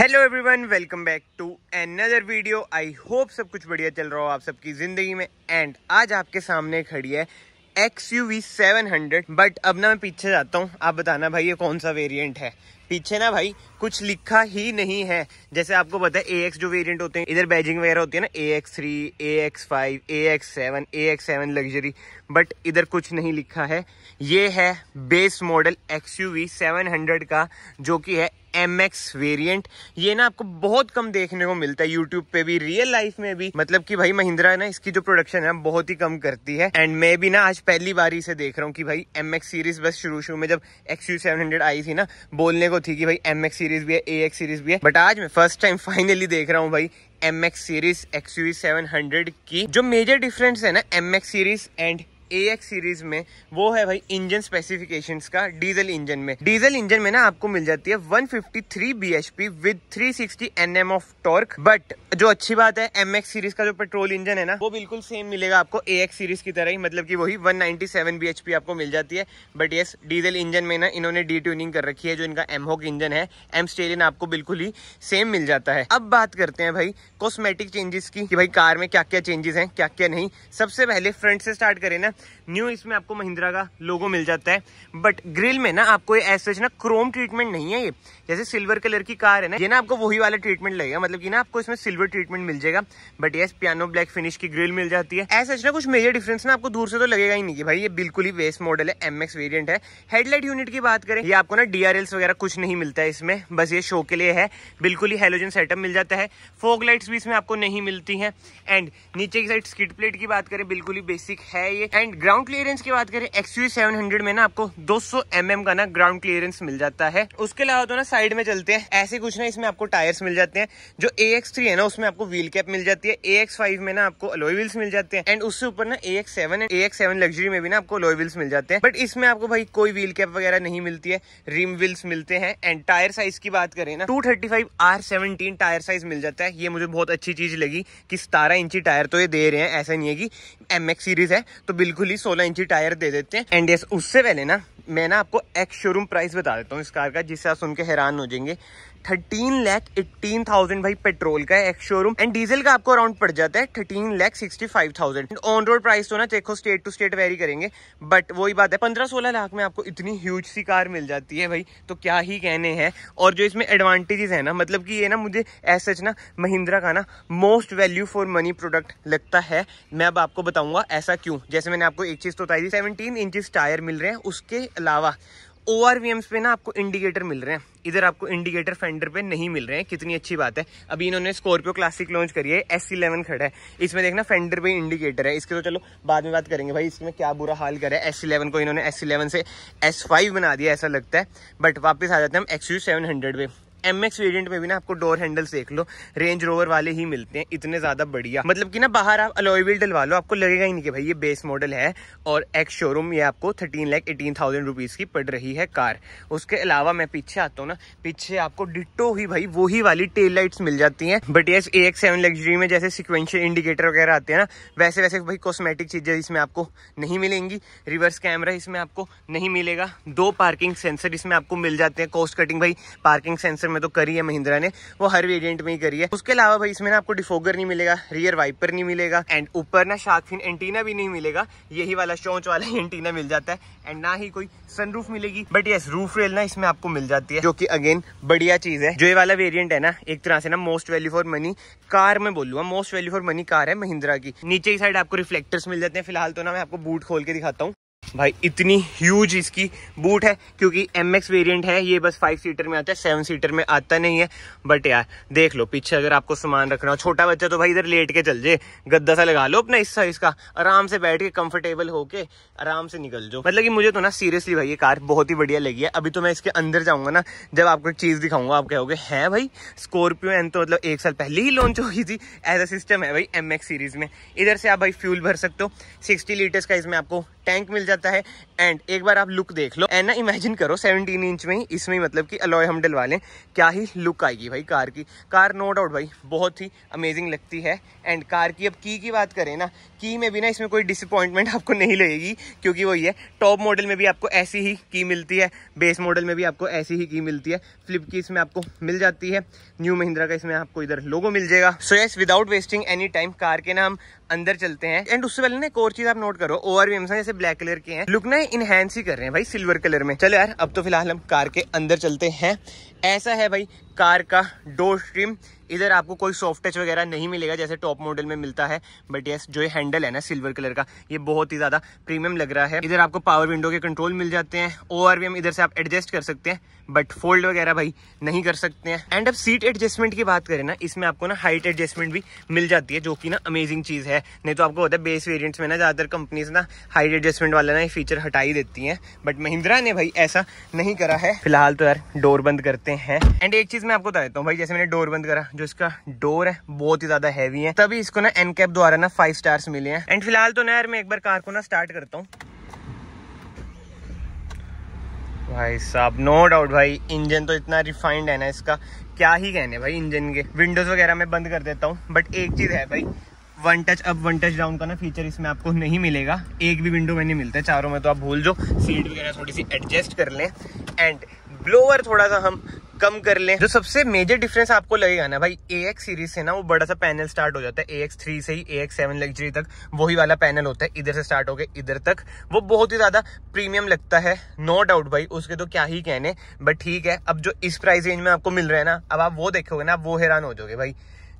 hello everyone welcome back to another video I hope सब कुछ बढ़िया चल रहा हो आप सबकी ज़िंदगी में एंड आज आपके सामने खड़ी है X U V seven hundred but अब ना मैं पीछे जाता हूँ आप बताना भाई ये कौन सा वेरिएंट है पीछे ना भाई कुछ लिखा ही नहीं है जैसे आपको पता है ए एक्स जो वेरिएंट होते हैं इधर बैजिंग वगैरह होती है ना A X three A X five A X seven A X seven luxury but इधर कुछ नहीं लिखा है ये है base model X U V seven hundred का जो कि है एम एक्स वेरियंट ये ना आपको बहुत कम देखने को मिलता है यूट्यूब पे भी रियल लाइफ में भी मतलब कि भाई महिंद्रा ना इसकी जो प्रोडक्शन है बहुत ही कम करती है एंड मैं भी ना आज पहली बार ही से देख रहा हूँ कि भाई एम एक्स सीरीज बस शुरू शुरू में जब एक्स यू सेवन हंड्रेड आई थी ना बोलने को थी कि भाई एम एक्स सीरीज भी है ए एक्स सीरीज भी है बट आज मैं फर्स्ट टाइम फाइनली देख रहा हूँ भाई M X series X U seven hundred की जो मेजर डिफरेंस है ना M X series and A X series में वो है भाई इंजन स्पेसिफिकेशंस का डीजल इंजन में डीजल इंजन में ना आपको मिल जाती है 153 BHP with 360 NM of torque but जो अच्छी बात है एम एक्स सीरीज का जो पेट्रोल इंजन है ना वो बिल्कुल सेम मिलेगा आपको ए एक्स सीरीज की तरह ही मतलब की वही एच पी आपको मिल जाती है बट येस डीजल इंजन में ना इन्होंने डी ट्यूनिंग कर रखी है जो इनका एमहोक इंजन है एम स्टेलिन आपको बिल्कुल ही सेम मिल जाता है अब बात करते हैं भाई कॉस्मेटिक चेंजेस की कि भाई कार में क्या क्या चेंजेस हैं क्या क्या नहीं सबसे पहले फ्रंट से स्टार्ट करें ना न्यू इसमें आपको महिंद्रा का लोगो मिल जाता है बट ग्रिल में ना आपको ऐसे ना क्रोम ट्रीटमेंट नहीं है ये जैसे सिल्वर कलर की कार है ना ये ना आपको वही वाला ट्रीटमेंट लगेगा मतलब कि ना आपको इसमें सिल्वर ट्रीटमेंट मिल जाएगा बट ये पियानो ब्लैक फिनिश की ग्रिल मिल जाती है ऐसे ना कुछ मेजर डिफरेंस ना आपको दूर से तो लगेगा ही नहीं कि भाई ये बिल्कुल ही वेस्ट मॉडल है एम वेरियंट है हेडलाइट यूनिट की बात करें ये आपको ना डी वगैरह कुछ नहीं मिलता है इसमें बस ये शो के लिए है बिल्कुल ही हेलोजन सेटअप मिल जाता है फोक लाइट्स भी इसमें आपको नहीं मिलती हैं एंड नीचे की साइड स्किट प्लेट की बात करें बिल्कुल ही बेसिक है ये एंड एंड ग्राउंड क्लियरेंस की बात करें एक्सयू 700 में ना आपको 200 mm का ना ग्राउंड क्लियरेंस मिल जाता है उसके अलावा तो ना साइड में चलते हैं ऐसे कुछ ना इसमें आपको टायर्स मिल जाते हैं जो ए है ना उसमें आपको व्हील कैप मिल जाती है ए में ना आपको अलोई व्हील्स मिल जाते हैं एंड उससे ऊपर ना A X seven and A X seven luxury में भी ना आपको अलोई व्हील्स मिल जाते हैं बट इसमें आपको भाई कोई व्हील कैप वगैरह नहीं मिलती है रिम व्हील्स मिलते हैं एंड टायर साइज की बात करें ना two thirty five R seventeen tyre size मिल जाता है ये मुझे बहुत अच्छी चीज लगी कि सतारह इंची टायर तो ये दे रहे हैं ऐसा नहीं है कि एम एक्स सीरीज है तो बिल्कुल खुली सोलह इंची टायर दे देते हैं एंड यस उससे पहले ना मैं ना आपको एक्स शोरूम प्राइस बता देता हूँ इस कार का जिससे आप सुन के हैरान हो जाएंगे थर्टीन लैख एट्टीन थाउजेंड भाई पेट्रोल का एक्स शोरूम एंड डीजल का आपको अराउंड पड़ जाता है thirteen lakh sixty five thousand on road price तो ना देखो स्टेट टू स्टेट वेरी करेंगे बट वही बात है पंद्रह सोलह लाख में आपको इतनी ह्यूज सी कार मिल जाती है भाई तो क्या ही कहने हैं और जो इसमें एडवांटेजेस है ना मतलब कि ये ना मुझे एस सच ना महिंद्रा का ना most value for money product लगता है मैं अब आपको बताऊंगा ऐसा क्यों जैसे मैंने आपको एक चीज़ तो बताई थी सेवनटीन इंचज टायर मिल रहे हैं उसके अलावा ओ आर वी एम्स पे ना आपको इंडिकेटर मिल रहे हैं इधर आपको इंडिकेटर फेंडर पे नहीं मिल रहे हैं कितनी अच्छी बात है अभी इन्होंने स्कॉर्पियो क्लासिक लॉन्च करी है एस इलेवन खड़ा है इसमें देखना फेंडर पे इंडिकेटर है इसके तो चलो बाद में बात करेंगे भाई इसमें क्या बुरा हाल करा है एस इलेवन को इन्होंने एस इलेवन से एस फाइव बना दिया ऐसा लगता है बट वापस आ जाते हैं हम एक्स यू सेवन हंड्रेड पे एम एक्स वेरियंट में भी ना आपको डोर हैंडल्स देख लो रेंज रोवर वाले ही मिलते हैं इतने ज़्यादा बढ़िया मतलब कि ना बाहर आप अलोईविल डलवा लो आपको लगेगा ही नहीं कि भाई ये बेस मॉडल है और एक्स शोरूम ये आपको thirteen lakh eighteen thousand rupees की पड़ रही है कार उसके अलावा मैं पीछे आता हूँ ना पीछे आपको डिटो ही भाई वो ही वाली टेल लाइट्स मिल जाती है बट ये ए एक्स सेवन लग्जरी में जैसे सिक्वेंशियल इंडिकेटर वगैरह आते हैं ना वैसे वैसे भाई कॉस्मेटिक चीज़ें इसमें आपको नहीं मिलेंगी रिवर्स कैमरा इसमें आपको नहीं मिलेगा दो पार्किंग सेंसर इसमें आपको मिल जाते हैं कॉस्ट कटिंग भाई पार्किंग सेंसर में तो करी है महिंद्रा ने वो हर वेरियंट में ही करी है उसके अलावा भाई इसमें ना आपको डिफोगर नहीं मिलेगा रियर वाइपर नहीं मिलेगा एंड ऊपर ना शार्किन एंटीना भी नहीं मिलेगा यही वाला चौंच वाला ही एंटीना मिल जाता है एंड ना ही कोई सनरूफ मिलेगी बट यस रूफ रेल ना इसमें आपको मिल जाती है जो की अगेन बढ़िया चीज है जो ये वाला वेरियंट है ना एक तरह से ना most value for money car में बोलूंगा most value for money car है महिंद्रा की नीचे की साइड आपको रिफ्लेक्टर्स मिल जाते हैं फिलहाल तो ना मैं आपको बूट खोल के दिखाता हूँ भाई इतनी ह्यूज इसकी बूट है क्योंकि एम एक्स वेरियंट है ये बस फाइव सीटर में आता है सेवन सीटर में आता नहीं है बट यार देख लो पीछे अगर आपको सामान रखना हो छोटा बच्चा तो भाई इधर लेट के चल जाए गद्दा सा लगा लो अपना इस साइज का आराम से बैठ के कंफर्टेबल होके आराम से निकल जाओ मतलब कि मुझे तो ना सीरियसली भाई ये कार बहुत ही बढ़िया लगी है अभी तो मैं इसके अंदर जाऊंगा ना जब आपको एक चीज़ दिखाऊंगा आप कहोगे हैं भाई स्कॉर्पियो एन तो मतलब एक साल पहले ही लॉन्च हुई थी एज अ सिस्टम है भाई एम सीरीज में इधर से आप भाई फ्यूल भर सकते हो सिक्सटी लीटर्स का इसमें आपको टैंक मिल जाता जाता है एंड एक बार आप लुक देख लो एंड ना इमेजिन करो 17 इंच में ही इसमें ही मतलब कि अलॉय हम डलवा लें क्या ही लुक आएगी भाई कार की कार नो डाउट भाई बहुत ही अमेजिंग लगती है एंड कार की अब की की बात करें ना की में भी ना इसमें कोई डिसअपॉइंटमेंट आपको नहीं लगेगी क्योंकि वही है टॉप मॉडल में भी आपको ऐसी ही की मिलती है बेस मॉडल में भी आपको ऐसी ही की मिलती है फ्लिप की इसमें आपको मिल जाती है न्यू महिंद्रा का इसमें आपको इधर लोगो मिल जाएगा so yes without wasting any time car के ना हम अंदर चलते हैं एंड उससे पहले ना एक और चीज आप नोट करो ओवर है जैसे ब्लैक कलर के हैं लुक ना इनहेंस ही कर रहे हैं भाई सिल्वर कलर में चलो यार अब तो फिलहाल हम कार के अंदर चलते हैं ऐसा है भाई कार का डोर स्ट्रीम इधर आपको कोई सॉफ्ट टच वगैरह नहीं मिलेगा जैसे टॉप मॉडल में मिलता है बट यस जो ये हैंडल है ना सिल्वर कलर का ये बहुत ही ज़्यादा प्रीमियम लग रहा है इधर आपको पावर विंडो के कंट्रोल मिल जाते हैं ओ आर हम इधर से आप एडजस्ट कर सकते हैं बट फोल्ड वगैरह भाई नहीं कर सकते हैं एंड अब सीट एडजस्टमेंट की बात करें ना इसमें आपको ना हाइट एडजस्टमेंट भी मिल जाती है जो कि ना अमेजिंग चीज़ है नहीं तो आपको होता है बेस वेरियंट्स में ना ज़्यादातर कंपनीज ना हाइट एडजस्टमेंट वाला ना ये फीचर हटा ही देती है बट महिंद्रा ने भाई ऐसा नहीं करा है फिलहाल तो यार डोर बंद करते हैं सकते हैं एंड एक चीज मैं आपको बता देता हूँ भाई जैसे मैंने डोर बंद करा जो इसका डोर है बहुत ही ज्यादा हैवी है तभी इसको ना एन कैप द्वारा ना फाइव स्टार्स मिले हैं एंड फिलहाल तो ना यार मैं एक बार कार को ना स्टार्ट करता हूँ भाई साहब नो डाउट भाई इंजन तो इतना रिफाइंड है ना इसका क्या ही कहने भाई इंजन के विंडोज वगैरह मैं बंद कर देता हूँ बट एक चीज़ है भाई वन टच अब वन टच डाउन का ना फीचर इसमें आपको नहीं मिलेगा एक भी विंडो में नहीं मिलता चारों में तो आप भूल जो सीट वगैरह थोड़ी सी एडजस्ट कर लें एंड ब्लोअर थोड़ा सा हम कम कर लें जो सबसे मेजर डिफरेंस आपको लगेगा ना भाई ए एक्स सीरीज से ना वो बड़ा सा पैनल स्टार्ट हो जाता है ए एक्स थ्री से ही ए एक्स सेवन लग्जरी तक वही वाला पैनल होता है इधर से स्टार्ट हो गए इधर तक वो बहुत ही ज्यादा प्रीमियम लगता है नो no डाउट भाई उसके तो क्या ही कहने बट ठीक है अब जो इस प्राइस रेंज में आपको मिल रहा है ना अब आप वो देखोगे ना आप वो हैरान हो जाओगे भाई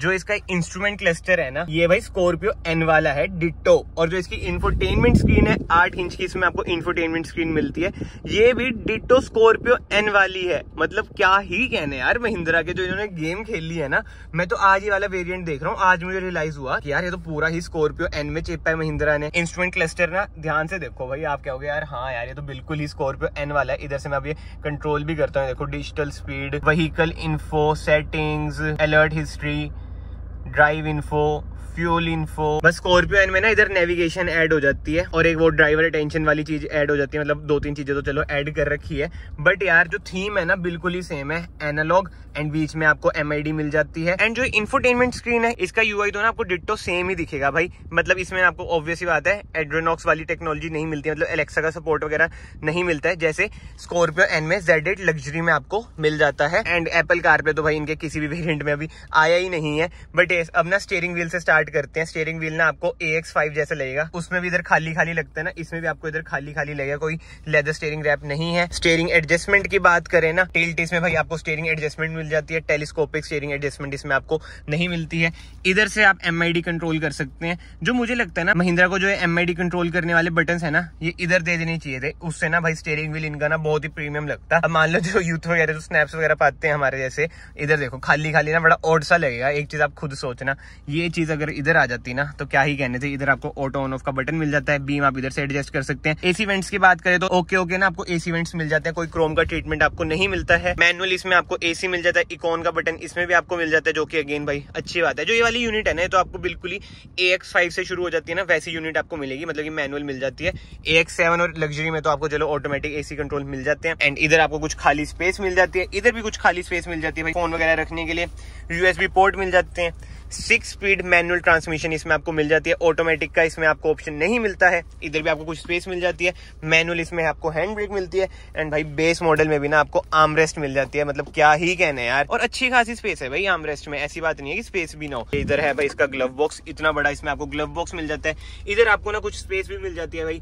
जो इसका इंस्ट्रूमेंट क्लस्टर है ना ये भाई स्कॉर्पियो एन वाला है डिटो और जो इसकी इंफोटेनमेंट स्क्रीन है आठ इंच की इसमें आपको इंफोटेनमेंट स्क्रीन मिलती है ये भी डिटो स्कॉर्पियो एन वाली है मतलब क्या ही कहने यार महिंद्रा के जो इन्होंने गेम खेली है ना मैं तो आज ही वाला वेरियंट देख रहा हूँ आज मुझे रियलाइज हुआ कि यार ये तो पूरा ही स्कॉर्पियो एन में चेपा है महिंद्रा ने इंस्ट्रूमेंट क्लस्टर ना ध्यान से देखो भाई आप क्या हो यार हाँ यार ये तो बिल्कुल ही स्कॉर्पियो एन वाला है इधर से मैं अब ये कंट्रोल भी करता हूँ देखो digital speed vehicle info settings alert history drive info fuel info बस स्कॉर्पियो एन में ना इधर नेविगेशन ऐड हो जाती है और एक वो ड्राइवर अटेंशन वाली चीज ऐड हो जाती है मतलब दो तीन चीजें तो चलो ऐड कर रखी है बट यार जो थीम है ना बिल्कुल ही सेम है एनालॉग एंड बीच में आपको एम मिल जाती है एंड जो इन्फोटेनमेंट स्क्रीन है इसका यू तो ना आपको डिट्टो सेम ही दिखेगा भाई मतलब इसमें आपको ऑब्वियसली बात है एड्रोनॉक्स वाली टेक्नोलॉजी नहीं मिलती मतलब एलेक्सा का सपोर्ट वगैरह नहीं मिलता है जैसे स्कॉर्पियो एन में जेड लग्जरी में आपको मिल जाता है एंड एप्पल कार पे तो भाई इनके किसी भी वेरियंट में अभी आया ही नहीं है बट अब ना स्टेयरिंग व्हील से स्टार्ट स्टार्ट करते हैं स्टेयरिंग व्हील ना आपको ए एक्स फाइव जैसे लगेगा उसमें भी इधर खाली खाली लगता है ना इसमें भी आपको इधर खाली खाली लगेगा कोई लेदर स्टेयरिंग रैप नहीं है स्टेयरिंग एडजस्टमेंट की बात करें ना टिल्ट इसमें भाई आपको स्टेयरिंग एडजस्टमेंट मिल जाती है टेलीस्कोपिक स्टेयरिंग एडजस्टमेंट इसमें आपको नहीं मिलती है इधर से आप एम कंट्रोल कर सकते हैं जो मुझे लगता है ना महिंद्रा को जो एम कंट्रोल करने वाले बटन है ना ये इधर दे देने चाहिए थे उससे ना भाई स्टेयरिंग व्हील इनका ना बहुत ही प्रीमियम लगता है मान लो जो यूथ वगैरह जो स्नैप्स वगैरह पाते हैं हमारे जैसे इधर देखो खाली खाली ना बड़ा ओड सा लगेगा एक चीज आप खुद सोचना ये चीज अगर इधर आ जाती ना तो क्या ही कहने थे इधर आपको ऑटो ऑन ऑफ का बटन मिल जाता है बीम आप इधर से एडजस्ट कर सकते हैं एसी वेंट्स की बात करें तो ओके ओके ना आपको एसी वेंट्स मिल जाते हैं कोई क्रोम का ट्रीटमेंट आपको नहीं मिलता है मैनुअल इसमें आपको एसी मिल जाता है इकोन का बटन इसमें भी आपको मिल जाता है जो कि अगेन भाई अच्छी बात है जो ये वाली यूनिट है ना तो आपको बिल्कुल ही ए से शुरू हो जाती है ना वैसी यूनिट आपको मिलेगी मतलब की मैनुअल मिल जाती है ए और लग्जरी में तो आपको चलो ऑटोमेटिक एसी कंट्रोल मिल जाते हैं एंड इधर आपको कुछ खाली स्पेस मिल जाती है इधर भी कुछ खाली स्पेस मिल जाती है भाई फोन वगैरह रखने के लिए यूएसबी पोर्ट मिल जाते हैं सिक्स स्पीड मैनुअल ट्रांसमिशन इसमें आपको मिल जाती है ऑटोमेटिक का इसमें आपको ऑप्शन नहीं मिलता है इधर भी आपको कुछ स्पेस मिल जाती है मैनुअल इसमें आपको हैंड ब्रेक मिलती है एंड भाई बेस मॉडल में भी ना आपको आमरेस्ट मिल जाती है मतलब क्या ही कहने यार और अच्छी खासी स्पेस है भाई आमरेस्ट में ऐसी बात नहीं है कि स्पेस भी ना हो इधर है भाई इसका ग्लव बॉक्स इतना बड़ा इसमें आपको ग्लव बॉक्स मिल जाता है इधर आपको ना कुछ स्पेस भी मिल जाती है भाई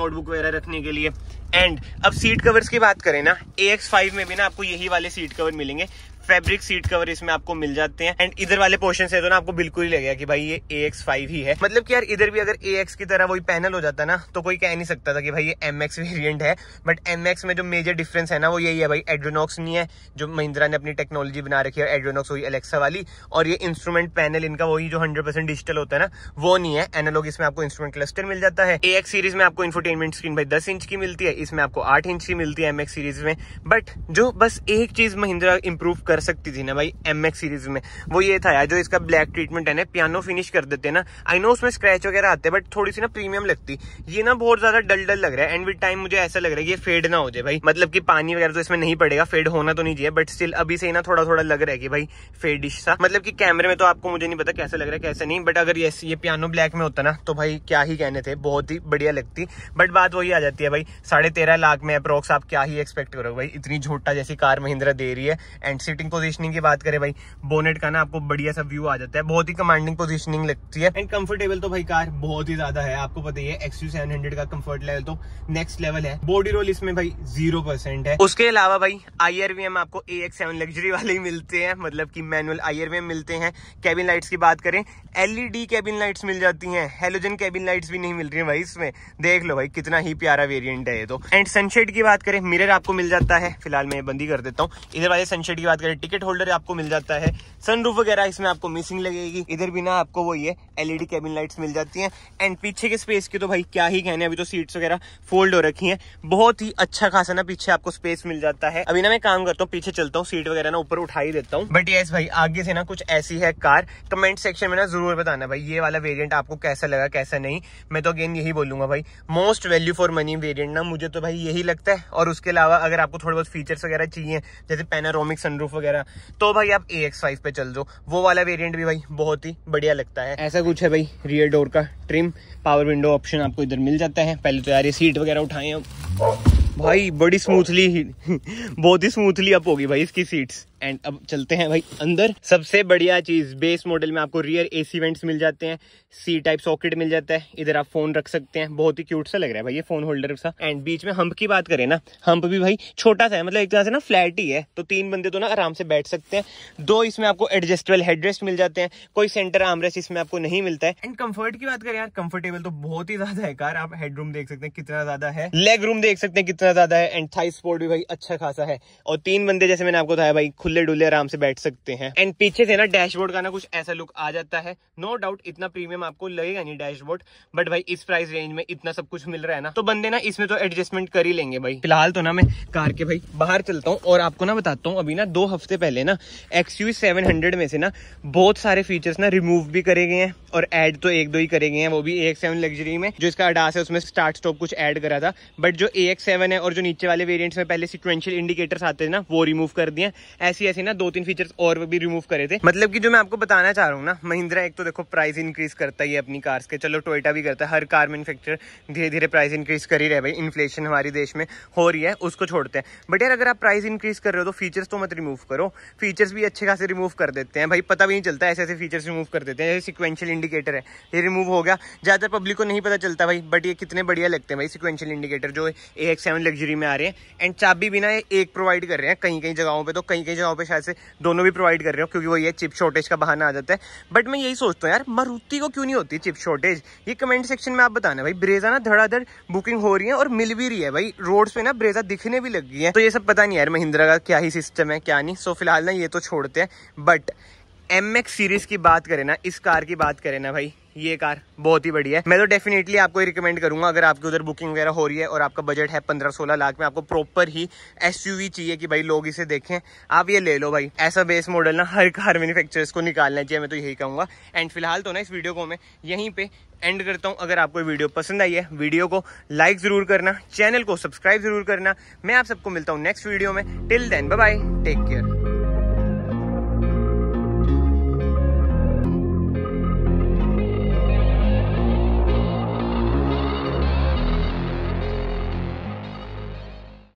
नोटबुक वगैरह रखने के लिए एंड अब सीट कवर्स की बात करें ना ए एक्स फाइव में भी ना आपको यही वाले सीट कवर मिलेंगे फैब्रिक सीट कवर इसमें आपको मिल जाते हैं एंड इधर वाले पोर्शन से तो ना आपको बिल्कुल ही लगेगा कि भाई ये ए एक्स फाइव ही है मतलब कि यार इधर भी अगर ए एक्स की तरह वही पैनल हो जाता ना तो कोई कह नहीं सकता था कि भाई ये एम एक्स वेरियंट है बट एम एक्स में जो मेजर डिफरेंस है ना वो यही है भाई एड्रोनॉक्स नहीं है जो महिंद्रा ने अपनी टेक्नोलॉजी बना रखी है एड्रोनॉक्स वही एलेक्सा वाली और ये इंस्ट्रूमेंट पैनल इनका वही जो हंड्रेड डिजिटल होता है ना वो नहीं है एनालॉग इसमें आपको इंस्ट्रूमेंट क्लस्टर मिल जाता है ए एक्स सीरीज में आपको इन्फोटेनमेंट स्क्रीन भाई दस इंच की मिलती है इसमें आपको आठ इंच की मिलती है एम एक्स सीरीज में बट जो बस एक चीज महिंद्रा इंप्रूव कर सकती थी ना भाई एम सीरीज में वो ये था यार जो इसका ब्लैक ट्रीटमेंट है ना पियानो फिनिश कर देते ना आई नो उसमें स्क्रैच वगैरह आते हैं बट थोड़ी सी ना प्रीमियम लगती ये ना बहुत ज्यादा डल डल लग रहा है एंड विद टाइम मुझे ऐसा लग रहा है ये फेड ना हो जाए भाई मतलब की पानी वगैरह तो इसमें नहीं पड़ेगा फेड होना तो नहीं चाहिए बट स्टिल अभी से ना थोड़ा थोड़ा लग रहा है कि भाई फेडिश सा मतलब की कैमरे में तो आपको मुझे नहीं पता कैसा लग रहा है कैसे नहीं बट अगर ये ये पियानो ब्लैक में होता ना तो भाई क्या ही कहने थे बहुत ही बढ़िया लगती बट बात वही आ जाती है भाई साढ़े तेरह लाख में अप्रोक्स आप क्या ही एक्सपेक्ट करोगे भाई इतनी झोटा जैसी कार महिंद्रा दे रही है एंड सिटिंग पोजिशनिंग की बात करें भाई बोनेट का ना आपको बढ़िया सा व्यू आ जाता है बहुत ही कमांडिंग पोजिशनिंग लगती है एंड कंफर्टेबल तो भाई कार बहुत ही ज्यादा है आपको पता ही है एक्स यू का कम्फर्ट लेवल तो नेक्स्ट लेवल है बॉडी रोल इसमें भाई जीरो है उसके अलावा भाई आई आपको ए लग्जरी वाले ही मिलते हैं मतलब की मैनुअल आई मिलते हैं कैबिन लाइट्स की बात करें एलईडी कैबिन लाइट्स मिल जाती हैं हेलोजन कैबिन लाइट्स भी नहीं मिल रही है भाई इसमें देख लो भाई कितना ही प्यारा वेरिएंट है ये तो एंड सनशेड की बात करें मिरर आपको मिल जाता है फिलहाल मैं बंदी कर देता हूँ इधर वाले सनशेड की बात करें हमारे टिकट होल्डर आपको मिल जाता है सनरूफ वगैरह इसमें आपको मिसिंग लगेगी इधर भी ना आपको वो ये एलईडी केबिन लाइट्स मिल जाती हैं एंड पीछे के स्पेस की तो भाई क्या ही कहने अभी तो सीट्स वगैरह फोल्ड हो रखी हैं बहुत ही अच्छा खासा ना पीछे आपको स्पेस मिल जाता है अभी ना मैं काम करता हूँ पीछे चलता हूँ सीट वगैरह ना ऊपर उठा ही देता हूँ बट ये भाई आगे से ना कुछ ऐसी है कार कमेंट सेक्शन में ना जरूर बताना भाई ये वाला वेरियंट आपको कैसा लगा कैसा नहीं मैं तो अगेन यही बोलूंगा भाई most value for money variant ना मुझे तो भाई यही लगता है और उसके अलावा अगर आपको थोड़े बहुत फीचर्स वगैरह चाहिए जैसे पेनारोमिक सनरूफ वगैरह तो भाई आप ए एक्स फाइव पे चल जाओ वो वाला वेरियंट भी भाई बहुत ही बढ़िया लगता है ऐसा कुछ है भाई रियर डोर का ट्रिम पावर विंडो ऑप्शन आपको इधर मिल जाता है पहले तो यार ये सीट वगैरह उठाए भाई बड़ी स्मूथली बहुत ही स्मूथली अप होगी भाई इसकी सीट्स एंड अब चलते हैं भाई अंदर सबसे बढ़िया चीज बेस मॉडल में आपको रियर एसी वेंट्स मिल जाते हैं सी टाइप सॉकेट मिल जाता है इधर आप फोन रख सकते हैं बहुत ही क्यूट सा लग रहा है भाई ये फोन होल्डर सा एंड बीच में हम्प की बात करें ना हम्प भी भाई छोटा सा है मतलब एक तरह से ना फ्लैट ही है तो तीन बंदे तो ना आराम से बैठ सकते हैं दो इसमें आपको एडजस्टेबल हेडरेस्ट मिल जाते हैं कोई सेंटर आमरेस्ट इसमें आपको नहीं मिलता है एंड कम्फर्ट की बात करें यार कंफर्टेबल तो बहुत ही ज्यादा है कार आप हेडरूम देख सकते हैं कितना ज्यादा है लेग रूम देख सकते हैं कितना ज्यादा है एंड थाई स्पोर्ट भी भाई अच्छा खासा है और तीन बंदे जैसे मैंने आपको बताया भाई खुले डुले आराम से बैठ सकते हैं एंड पीछे से ना डैशबोर्ड का ना कुछ ऐसा लुक आ जाता है नो डाउट इतना प्रीमियम आपको लगेगा नहीं डैशबोर्ड बट भाई इस प्राइस रेंज में इतना सब कुछ मिल रहा है ना तो बंदे ना इसमें तो एडजस्टमेंट कर ही लेंगे भाई फिलहाल तो ना मैं कार के भाई बाहर चलता हूँ और आपको ना बताता हूँ अभी ना दो हफ्ते पहले ना एक्स यू सेवन हंड्रेड में से ना बहुत सारे फीचर्स ना रिमूव भी करे गए हैं और एड तो एक दो ही करे गए हैं वो भी ए एक्स सेवन लग्जरी में जो इसका अडास है उसमें स्टार्ट स्टॉप कुछ एड करा था बट जो ए सेवन है और जो नीचे वाले वेरियंट्स में पहले सिक्वेंशियल इंडिकेटर्स आते थे ना वो रिमूव कर दिए ऐसे ऐसी ऐसी ना दो तीन फीचर्स और भी रिमूव करे थे मतलब कि जो मैं आपको बताना चाह रहा हूँ ना महिंद्रा एक तो देखो प्राइस इंक्रीज करता ही है अपनी कार्स के चलो टोयटा भी करता है हर कार मैनुफेक्चर धीरे धीरे प्राइस इंक्रीज कर ही रहे भाई इन्फ्लेशन हमारे देश में हो रही है उसको छोड़ते हैं बट यार अगर आप प्राइस इंक्रीज कर रहे हो तो फीचर्स तो मत रिमूव करो फीचर्स भी अच्छे खासे रिमूव कर देते हैं भाई पता भी नहीं चलता ऐसे ऐसे फीचर्स रिमूव कर देते हैं जैसे सिक्वेंशियल इंडिकेटर है ये रिमूव हो गया ज़्यादातर पब्लिक को नहीं पता चलता भाई बट ये कितने बढ़िया लगते हैं भाई सिक्वेंशियल इंडिकेटर जो ए एक्स सेवन लग्जरी में आ रहे हैं एंड चाबी बिना एक प्रोवाइड कर रहे हैं कहीं कहीं जगहों पर तो कहीं कहीं जगह यहाँ पे शायद से दोनों भी प्रोवाइड कर रहे हो क्योंकि वो ये चिप शॉर्टेज का बहाना आ जाता है बट मैं यही सोचता हूँ यार मारुति को क्यों नहीं होती चिप शॉर्टेज ये कमेंट सेक्शन में आप बताना भाई ब्रेजा ना धड़ाधड़ बुकिंग हो रही है और मिल भी रही है भाई रोड्स पे ना ब्रेजा दिखने भी लग गई है तो ये सब पता नहीं यार महिंद्रा का क्या ही सिस्टम है क्या नहीं सो फिलहाल ना ये तो छोड़ते हैं बट एम सीरीज की बात करें ना इस कार की बात करें ना भाई ये कार बहुत ही बढ़िया है मैं तो डेफिनेटली आपको रिकमेंड करूंगा अगर आपके उधर बुकिंग वगैरह हो रही है और आपका बजट है पंद्रह सोलह लाख में आपको प्रॉपर ही एस चाहिए कि भाई लोग इसे देखें आप ये ले लो भाई ऐसा बेस मॉडल ना हर कार मैन्युफैक्चरर्स को निकालना चाहिए मैं तो यही कहूँगा एंड फिलहाल तो ना इस वीडियो को मैं यहीं पर एंड करता हूँ अगर आपको वीडियो पसंद आई है वीडियो को लाइक ज़रूर करना चैनल को सब्सक्राइब ज़रूर करना मैं आप सबको मिलता हूँ नेक्स्ट वीडियो में till then bye take care